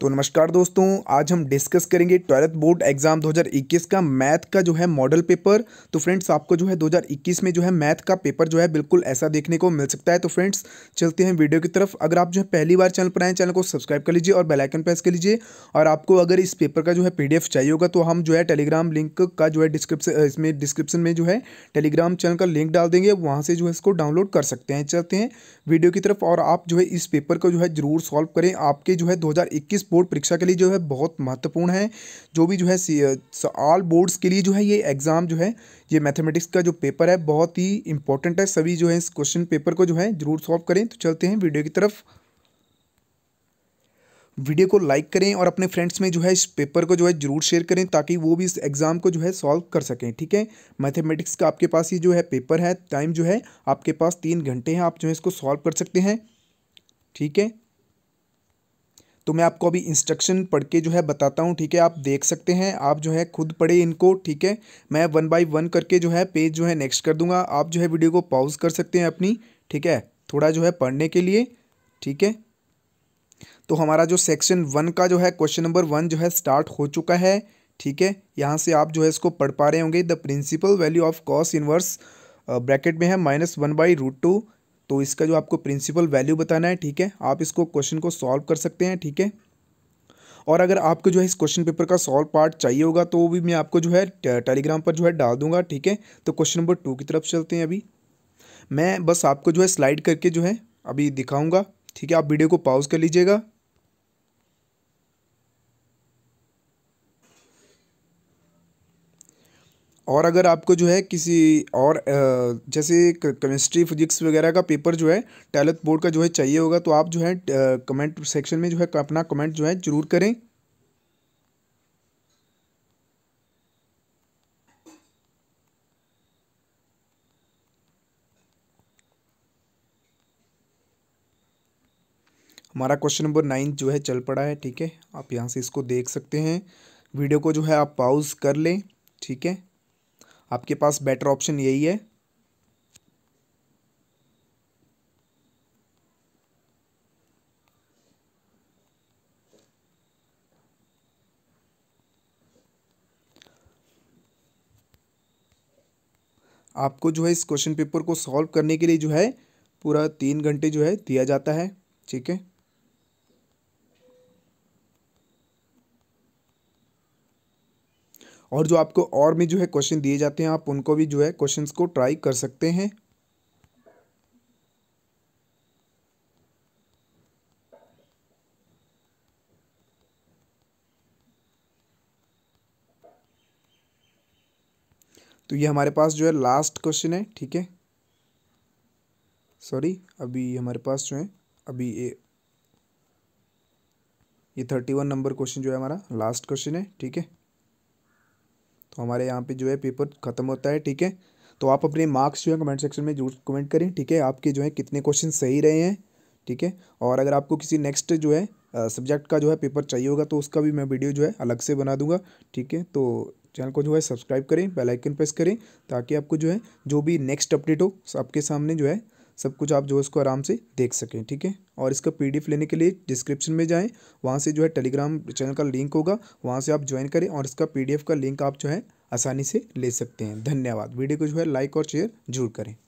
तो नमस्कार दोस्तों आज हम डिस्कस करेंगे ट्वेल्थ बोर्ड एग्जाम 2021 का मैथ का जो है मॉडल पेपर तो फ्रेंड्स आपको जो है 2021 में जो है मैथ का पेपर जो है बिल्कुल ऐसा देखने को मिल सकता है तो फ्रेंड्स चलते हैं वीडियो की तरफ अगर आप जो है पहली बार चैनल पर आए चैनल को सब्सक्राइब कर लीजिए और बेलाइकन प्रेस कर लीजिए और आपको अगर इस पेपर का जो है पी चाहिए होगा तो हम जो है टेलीग्राम लिंक का जो है डिस्क्रिप्शन इसमें डिस्क्रिप्शन में जो है टेलीग्राम चैनल का लिंक डाल देंगे वहाँ से जो है इसको डाउनलोड कर सकते हैं चलते हैं वीडियो की तरफ और आप जो है इस पेपर को जो है जरूर सॉल्व करें आपके जो है दो बोर्ड परीक्षा के लिए जो है बहुत महत्वपूर्ण है जो भी जो है ऑल बोर्ड्स के लिए जो है ये एग्ज़ाम जो है ये मैथमेटिक्स का जो पेपर है बहुत ही इंपॉर्टेंट है सभी जो है इस क्वेश्चन पेपर को जो है ज़रूर सॉल्व करें तो चलते हैं वीडियो की तरफ वीडियो को लाइक करें और अपने फ्रेंड्स में जो है इस पेपर को जो है जरूर शेयर करें ताकि वो भी इस एग्ज़ाम को जो है सॉल्व कर सकें ठीक है मैथमेटिक्स का आपके पास ये जो है पेपर है टाइम जो है आपके पास तीन घंटे हैं आप जो है इसको सॉल्व कर सकते हैं ठीक है तो मैं आपको अभी इंस्ट्रक्शन पढ़ के जो है बताता हूँ ठीक है आप देख सकते हैं आप जो है खुद पढ़े इनको ठीक है मैं वन बाई वन करके जो है पेज जो है नेक्स्ट कर दूंगा आप जो है वीडियो को पॉज कर सकते हैं अपनी ठीक है थोड़ा जो है पढ़ने के लिए ठीक है तो हमारा जो सेक्शन वन का जो है क्वेश्चन नंबर वन जो है स्टार्ट हो चुका है ठीक है यहाँ से आप जो है इसको पढ़ पा रहे होंगे the principal value of cos inverse bracket में है minus one by root two तो इसका जो आपको प्रिंसिपल वैल्यू बताना है ठीक है आप इसको क्वेश्चन को सॉल्व कर सकते हैं ठीक है और अगर आपको जो है इस क्वेश्चन पेपर का सॉल्व पार्ट चाहिए होगा तो वो भी मैं आपको जो है टेलीग्राम पर जो है डाल दूंगा ठीक है तो क्वेश्चन नंबर टू की तरफ चलते हैं अभी मैं बस आपको जो है स्लाइड करके जो है अभी दिखाऊंगा ठीक है आप वीडियो को पॉज कर लीजिएगा और अगर आपको जो है किसी और जैसे केमिस्ट्री फिजिक्स वगैरह का पेपर जो है टैलेंट बोर्ड का जो है चाहिए होगा तो आप जो है कमेंट सेक्शन में जो है अपना कमेंट जो है ज़रूर करें हमारा क्वेश्चन नंबर नाइन जो है चल पड़ा है ठीक है आप यहाँ से इसको देख सकते हैं वीडियो को जो है आप पाउज कर लें ठीक है आपके पास बेटर ऑप्शन यही है आपको जो है इस क्वेश्चन पेपर को सॉल्व करने के लिए जो है पूरा तीन घंटे जो है दिया जाता है ठीक है और जो आपको और भी जो है क्वेश्चन दिए जाते हैं आप उनको भी जो है क्वेश्चन को ट्राई कर सकते हैं तो ये हमारे पास जो है लास्ट क्वेश्चन है ठीक है सॉरी अभी हमारे पास जो है अभी ये ये थर्टी वन नंबर क्वेश्चन जो है हमारा लास्ट क्वेश्चन है ठीक है तो हमारे यहाँ पे जो है पेपर खत्म होता है ठीक है तो आप अपने मार्क्स जो है कमेंट सेक्शन में जरूर कमेंट करें ठीक है आपके जो है कितने क्वेश्चन सही रहे हैं ठीक है और अगर आपको किसी नेक्स्ट जो है सब्जेक्ट का जो है पेपर चाहिए होगा तो उसका भी मैं वीडियो जो है अलग से बना दूंगा ठीक है तो चैनल को जो है सब्सक्राइब करें बेल आइकन प्रेस करें ताकि आपको जो है जो भी नेक्स्ट अपडेट हो आपके सामने जो है सब कुछ आप जो है उसको आराम से देख सकें ठीक है और इसका पीडीएफ लेने के लिए डिस्क्रिप्शन में जाएँ वहाँ से जो है टेलीग्राम चैनल का लिंक होगा वहाँ से आप ज्वाइन करें और इसका पीडीएफ का लिंक आप जो है आसानी से ले सकते हैं धन्यवाद वीडियो को जो है लाइक और शेयर जरूर करें